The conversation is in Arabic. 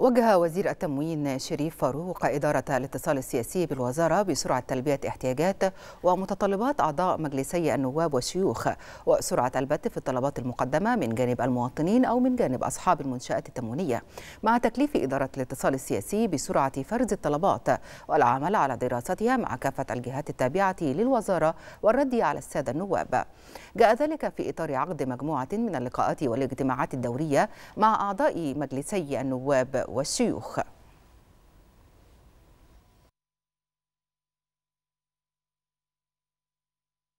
وجه وزير التموين شريف فاروق إدارة الاتصال السياسي بالوزارة بسرعة تلبية احتياجات ومتطلبات أعضاء مجلسي النواب والشيوخ وسرعة البت في الطلبات المقدمة من جانب المواطنين أو من جانب أصحاب المنشآت التموينية مع تكليف إدارة الاتصال السياسي بسرعة فرز الطلبات والعمل على دراستها مع كافة الجهات التابعة للوزارة والرد على السادة النواب جاء ذلك في إطار عقد مجموعة من اللقاءات والاجتماعات الدورية مع أعضاء مجلسي النواب 我需要喝。